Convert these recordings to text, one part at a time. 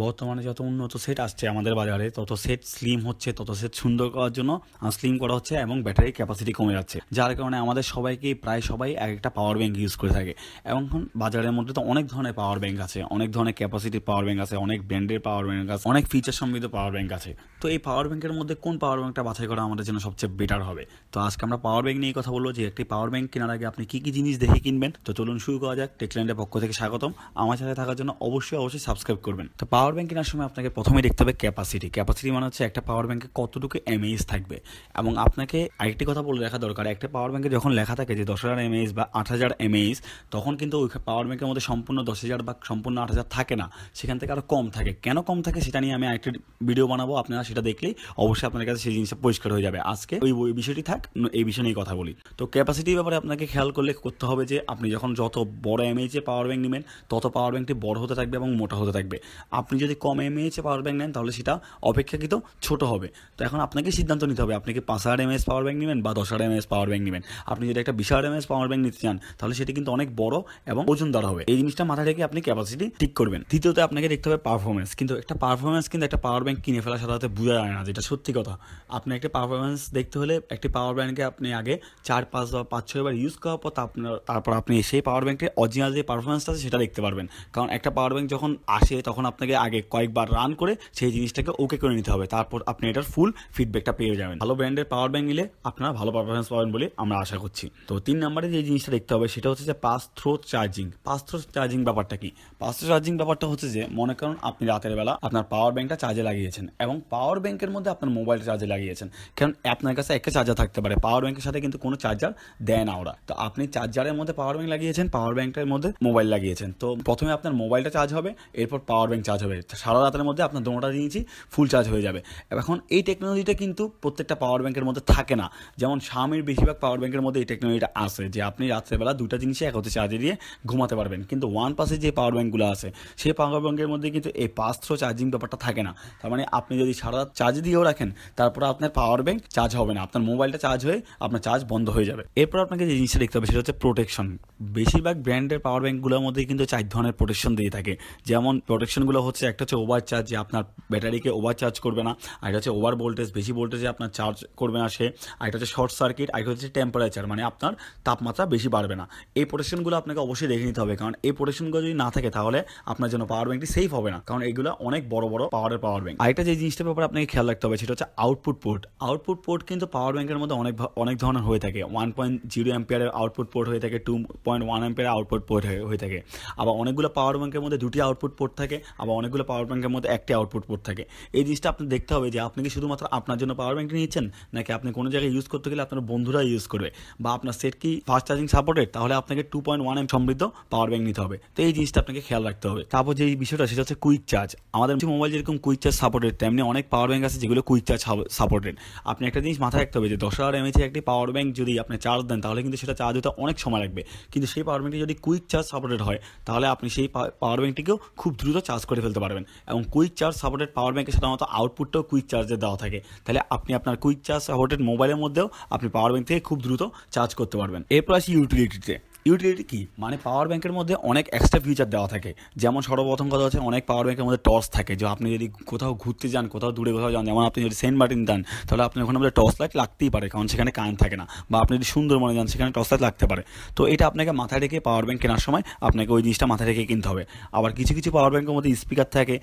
বর্তমানে যত উন্নত সেট আসছে আমাদের বাজারে তত সেট স্লিম হচ্ছে তত সেট সুন্দর করার জন্য স্লিম করা হচ্ছে এবং ব্যাটারির ক্যাপাসিটি কমে যাচ্ছে যার কারণে আমাদের সবাইকে প্রায় সবাই এক একটা পাওয়ার ব্যাঙ্ক ইউজ করে থাকে এবং বাজারের মধ্যে তো অনেক ধরনের পাওয়ার ব্যাঙ্ক আছে অনেক ধরনের ক্যাপাসিটি পাওয়ার ব্যাঙ্ক আছে অনেক ব্র্যান্ডের পাওয়ার ব্যাঙ্ক আছে অনেক ফিচার সমৃদ্ধ পাওয়ার ব্যাঙ্ক আছে তো এই পাওয়ার ব্যাঙ্কের মধ্যে কোন পাওয়ার ব্যাঙ্কটা বাছাই করা আমাদের জন্য সবচেয়ে বেটার হবে তো আজকে আমরা পাওয়ার ব্যাঙ্ক নিয়ে কথা বলবো যে একটি পাওয়ার ব্যাঙ্ক কেনার আগে আপনি কী কী জিনিস দেখে কিনবেন তো চলুন শুরু করা যাক টেকল্যান্ডের পক্ষ থেকে স্বাগতম আমার সাথে থাকার জন্য অবশ্যই অবশ্যই সাবস্ক্রাইব করবেন তো পাওয়ার ব্যাঙ্ক নেওয়ার সময় আপনাকে প্রথমে দেখতে হবে ক্যাপাসিটি ক্যাপাসিটি মানে হচ্ছে একটা পাওয়ার ব্যাঙ্কে কতটুকু এমএইচ থাকবে এবং আপনাকে আরেকটি কথা বলে রাখা দরকার একটা পাওয়ার ব্যাঙ্কে যখন লেখা থাকে যে দশ হাজার এমএইচ বা আট হাজার এমএইচ তখন কিন্তু ওই পাওয়ার ব্যাঙ্কের মধ্যে সম্পূর্ণ দশ হাজার বা সম্পূর্ণ আট হাজার থাকে না সেখান থেকে আরও কম থাকে কেন কম থাকে সেটা নিয়ে আমি আরেকটি ভিডিও বানাবো আপনারা সেটা দেখলেই অবশ্যই আপনার কাছে সেই জিনিসটা পরিষ্কার হয়ে যাবে আজকে ওই ওই বিষয়টি থাক এই বিষয় নিয়ে কথা বলি তো ক্যাপাসিটির ব্যাপারে আপনাকে খেয়াল করলে করতে হবে যে আপনি যখন যত বড় এমএইচে পাওয়ার ব্যাঙ্ক নেবেন তত পাওয়ার ব্যাঙ্কটি বড় হতে থাকবে এবং মোটা হতে থাকবে আপনি যদি কম এমএএইচ পাওয়ার ব্যাঙ্ক নেন তাহলে সেটা অপেক্ষাকৃত ছোট হবে তো এখন আপনাকে সিদ্ধান্ত নিতে হবে আপনি কি পাঁচ হাজার এমএএস পাওয়ার ব্যাঙ্ক নেবেন বা দশ হাজার এমএস পাওয়ার ব্যাঙ্ক নেবেন আপনি যদি একটা বিশ হাজার এমএএস পাওয়ার ব্যাঙ্ক নিতে চান তাহলে সেটি কিন্তু অনেক বড় এবং ওজনদার হবে এই জিনিসটা মাথায় রেখে আপনি ক্যাপাসিটি ঠিক করবেন তৃতীয়তে আপনাকে দেখতে হবে পারফরমেন্স কিন্তু একটা পারফরমেন্স কিন্তু একটা পাওয়ার ব্যাঙ্ক কিনে ফেলা সাথে বোঝা যায় না যেটা সত্যি কথা আপনি একটা পারফরমেন্স দেখতে হলে একটি পাওয়ার ব্যাঙ্ককে আপনি আগে চার পাঁচ বা পাঁচ বার ইউজ করার পর আপনার তারপর আপনি সেই পাওয়ার ব্যাঙ্কের অরিজিনাল যে পারফরমেন্সটা আছে সেটা দেখতে পারবেন কারণ একটা পাওয়ার ব্যাঙ্ক যখন আসে তখন আপনাকে আগে কয়েকবার রান করে সেই জিনিসটাকে ওকে করে নিতে হবে তারপর আপনি এটার ফুল ফিডব্যাকটা পেয়ে যাবেন ভালো ব্র্যান্ডের পাওয়ার ব্যাঙ্ক নিলে আপনারা ভালো পারফরমেন্স পাবেন বলে আমরা আশা করছি তো তিন নম্বরে যে জিনিসটা দেখতে হবে সেটা হচ্ছে যে pass through charging pass through charging ব্যাপারটা কি পাস থ্রো চার্জিং ব্যাপারটা হচ্ছে যে মনে করুন আপনি রাতের বেলা আপনার পাওয়ার ব্যাঙ্কটা চার্জে লাগিয়েছেন এবং পাওয়ার ব্যাঙ্কের মধ্যে আপনার মোবাইলটা চার্জে লাগিয়েছেন কারণ আপনার কাছে একটা চার্জার থাকতে পারে পাওয়ার ব্যাঙ্কের সাথে কিন্তু কোনো চার্জার দেয় না ওরা তো আপনি চার্জারের মধ্যে পাওয়ার ব্যাঙ্ক লাগিয়েছেন পাওয়ার ব্যাঙ্কটার মধ্যে মোবাইল লাগিয়েছেন তো প্রথমে আপনার মোবাইলটা চার্জ হবে এরপর পাওয়ার ব্যাঙ্ক চার্জ হবে হবে সারা রাতের মধ্যে আপনার দোমোটা দিয়েছি ফুল চার্জ হয়ে যাবে এখন এই টেকনোলজিটা কিন্তু প্রত্যেকটা পাওয়ার ব্যাঙ্কের মধ্যে থাকে না যেমন স্বামীর বেশিরভাগ পাওয়ার ব্যাঙ্কের মধ্যে এই টেকনোলজিটা আছে যে আপনি রাত্রেবেলা দুটা জিনিসে এক হতে চার্জে দিয়ে ঘুমাতে পারবেন কিন্তু ওয়ান পাসে যে পাওয়ার ব্যাঙ্কগুলো আছে সেই পাওয়ার ব্যাঙ্কের মধ্যে কিন্তু এই পাস থ্রো চার্জিং ব্যাপারটা থাকে না তার মানে আপনি যদি সারা রাত চার্জ দিয়েও রাখেন তারপরে আপনার পাওয়ার ব্যাঙ্ক চার্জ হবে না আপনার মোবাইলটা চার্জ হয়ে আপনার চার্জ বন্ধ হয়ে যাবে এরপর আপনাকে যে জিনিসটা দেখতে হবে সেটা হচ্ছে প্রোটেকশন বেশিরভাগ ব্র্যান্ডের পাওয়ার ব্যাঙ্কগুলোর মধ্যে কিন্তু চার ধরনের প্রোটেকশন দিয়ে থাকে যেমন প্রোটেকশনগুলো হচ্ছে আছে একটা হচ্ছে ওভার চার্জ যে আপনার ব্যাটারিকে ওভার চার্জ করবে না আর একটা হচ্ছে ওভার ভোল্টেজ বেশি ভোল্টেজে আপনার চার্জ করবে না সে আর একটা হচ্ছে শর্ট সার্কিট আর একটা হচ্ছে টেম্পারেচার মানে আপনার তাপমাত্রা বেশি বাড়বে না এই প্রোটেকশনগুলো আপনাকে অবশ্যই দেখে নিতে হবে কারণ এই প্রোটেকশনগুলো যদি না থাকে তাহলে আপনার জন্য পাওয়ার ব্যাঙ্কটি সেফ হবে না কারণ এগুলো অনেক বড় বড় পাওয়ারের পাওয়ার ব্যাঙ্ক আরেকটা যে জিনিসটার ব্যাপারে আপনাকে খেয়াল রাখতে হবে সেটা হচ্ছে আউটপুট পোর্ট আউটপুট পোর্ট কিন্তু পাওয়ার ব্যাঙ্কের মধ্যে অনেক অনেক ধরনের হয়ে থাকে ওয়ান পয়েন্ট জিরো অ্যাম্পিয়ারের আউটপুট পোর্ট হয়ে থাকে টু পয়েন্ট ওয়ান অ্যাম্পিয়ারের আউটপুট পোর্ট হয়ে থাকে আবার অনেকগুলো পাওয়ার ব্যাঙ্কের মধ্যে দুটি আউটপুট পোর্ট থাকে আবার অনেকগুলো পাওয়ার ব্যাঙ্কের মধ্যে একটি আউটপুট পোর্ট থাকে এই জিনিসটা আপনি দেখতে হবে যে আপনি কি শুধুমাত্র আপনার জন্য পাওয়ার ব্যাঙ্কটি নিয়েছেন নাকি আপনি কোনো জায়গায় ইউজ করতে গেলে আপনার বন্ধুরা ইউজ করবে বা আপনার সেট কি ফাস্ট চার্জিং সাপোর্টেড তাহলে আপনাকে টু পয়েন্ট ওয়ান এম সমৃদ্ধ পাওয়ার ব্যাঙ্ক নিতে হবে তো এই জিনিসটা আপনাকে খেয়াল রাখতে হবে তারপর যে বিষয়টা সেটা হচ্ছে কুইক চার্জ আমাদের মোবাইল যেরকম কুইক চার্জ সাপোর্টেড তেমনি অনেক পাওয়ার ব্যাঙ্ক আছে যেগুলো কুইক চার্জ সাপোর্টেড আপনি একটা জিনিস মাথায় রাখতে হবে যে দশ হাজার এমএচের একটি পাওয়ার ব্যাঙ্ক যদি আপনি চার্জ দেন তাহলে কিন্তু সেটা চার্জ হতে অনেক সময় লাগবে কিন্তু সেই পাওয়ার ব্যাঙ্কটি যদি কুইক চার্জ সাপোর্টেড হয় তাহলে আপনি সেই পাওয়ার ব্যাঙ্কটিকেও খুব দ্রুত চার্জ করে ফেলতে চলতে পারবেন এবং কুইক চার্জ সাপোর্টেড পাওয়ার ব্যাঙ্কে সাধারণত আউটপুটটাও কুইক চার্জে দেওয়া থাকে তাহলে আপনি আপনার কুইক চার্জ সাপোর্টেড মোবাইলের মধ্যেও আপনি পাওয়ার ব্যাঙ্ক থেকে খুব দ্রুত চার্জ করতে পারবেন এরপর আসি ইউটিলিটিতে ইউটিলিটি কি মানে পাওয়ার ব্যাংকের মধ্যে অনেক এক্সট্রা ফিচার দেওয়া থাকে যেমন সর্বপ্রথম কথা হচ্ছে অনেক পাওয়ার ব্যাংকের মধ্যে টর্চ থাকে যে আপনি যদি কোথাও ঘুরতে যান কোথাও দূরে কোথাও যান যেমন আপনি যদি সেন্ট মার্টিন যান তাহলে আপনার ওখানে মধ্যে টর্চ লাইট লাগতেই পারে কারণ সেখানে কান থাকে না বা আপনি যদি সুন্দরবনে যান সেখানে টর্চ লাইট লাগতে পারে তো এটা আপনাকে মাথায় রেখে পাওয়ার ব্যাংক কেনার সময় আপনাকে ওই জিনিসটা মাথায় রেখে কিনতে হবে আবার কিছু কিছু পাওয়ার ব্যাংকের মধ্যে স্পিকার থাকে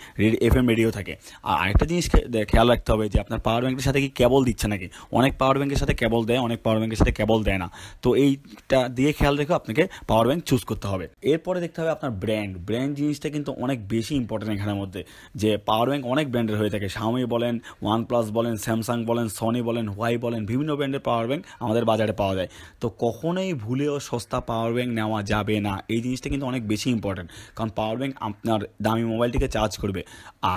এফ এম রেডিও থাকে আর আরেকটা জিনিস খেয়াল রাখতে হবে যে আপনার পাওয়ার ব্যাংকের সাথে কি কেবল দিচ্ছে নাকি অনেক পাওয়ার ব্যাংকের সাথে কেবল দেয় অনেক পাওয়ার ব্যাংকের সাথে কেবল দেয় না তো এইটা দিয়ে খেয়াল রেখে আপনি আপনাকে পাওয়ার ব্যাংক চুজ করতে হবে এরপরে দেখতে হবে আপনার ব্র্যান্ড ব্র্যান্ড জিনিসটা কিন্তু অনেক বেশি ইম্পর্টেন্ট এখানের মধ্যে যে পাওয়ার ব্যাঙ্ক অনেক ব্র্যান্ডের হয়ে থাকে শাওমি বলেন ওয়ানপ্লাস বলেন স্যামসাং বলেন সনি বলেন হোয়াই বলেন বিভিন্ন ব্র্যান্ডের পাওয়ার ব্যাঙ্ক আমাদের বাজারে পাওয়া যায় তো কখনোই ভুলেও সস্তা পাওয়ার ব্যাঙ্ক নেওয়া যাবে না এই জিনিসটা কিন্তু অনেক বেশি ইম্পর্টেন্ট কারণ পাওয়ার ব্যাঙ্ক আপনার দামি মোবাইলটিকে চার্জ করবে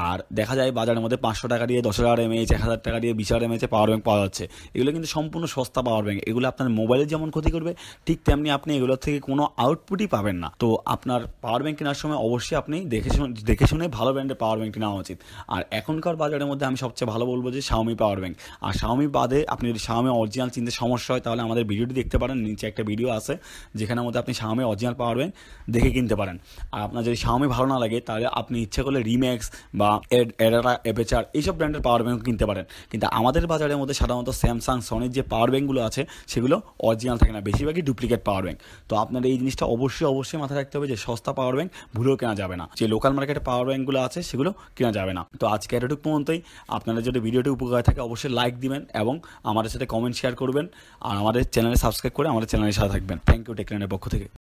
আর দেখা যায় বাজারের মধ্যে পাঁচশো টাকা দিয়ে দশ হাজার এমএএচ এক হাজার টাকা দিয়ে বিশ হাজার এমএ পাওয়ার ব্যাঙ্ক পাওয়া যাচ্ছে এগুলো কিন্তু সম্পূর্ণ সস্তা পাওয়ার ব্যাঙ্ক এগুলো আপনার মোবাইলের যেমন ক্ষতি করবে ঠিক তেমনি আপনি এগুলো থেকে কোনো আউটপুটই পাবেন না তো আপনার পাওয়ার ব্যাঙ্ক কেনার সময় অবশ্যই আপনি দেখে শুনে দেখে শুনে ভালো ব্র্যান্ডের পাওয়ার ব্যাঙ্ক নেওয়া উচিত আর এখনকার বাজারের মধ্যে আমি সবচেয়ে ভালো বলবো যে শাওমি পাওয়ার ব্যাঙ্ক আর শাওমি বাদে আপনি যদি শাওমি অরিজিনাল চিনতে সমস্যা হয় তাহলে আমাদের ভিডিওটি দেখতে পারেন নিচে একটা ভিডিও আছে যেখানের মধ্যে আপনি শাওমি অরিজিনাল পাওয়ার ব্যাঙ্ক দেখে কিনতে পারেন আর আপনার যদি শাওমি ভালো না লাগে তাহলে আপনি ইচ্ছে করলে রিম্যাক্স বা এডাটা এপেচার এইসব ব্র্যান্ডের পাওয়ার ব্যাঙ্ক কিনতে পারেন কিন্তু আমাদের বাজারের মধ্যে সাধারণত স্যামসাং সনির যে পাওয়ার ব্যাঙ্কগুলো আছে সেগুলো অরিজিনাল থাকে না বেশিরভাগই ডুপ্লিকেট পাওয়ার ব্যাঙ্ক তো আপনার এই জিনিসটা অবশ্যই অবশ্যই মাথায় রাখতে হবে যে সস্তা পাওয়ার ব্যাঙ্ক ভুলেও কেনা যাবে না যে লোকাল মার্কেটে পাওয়ার ব্যাঙ্কগুলো আছে সেগুলো কেনা যাবে না তো আজকে এতটুকু পর্যন্তই আপনারা যদি ভিডিওটি উপকার থাকে অবশ্যই লাইক দিবেন এবং আমাদের সাথে কমেন্ট শেয়ার করবেন আর আমাদের চ্যানেলে সাবস্ক্রাইব করে আমাদের চ্যানেলের সাথে থাকবেন থ্যাংক ইউ টেকলাইনের পক্ষ থেকে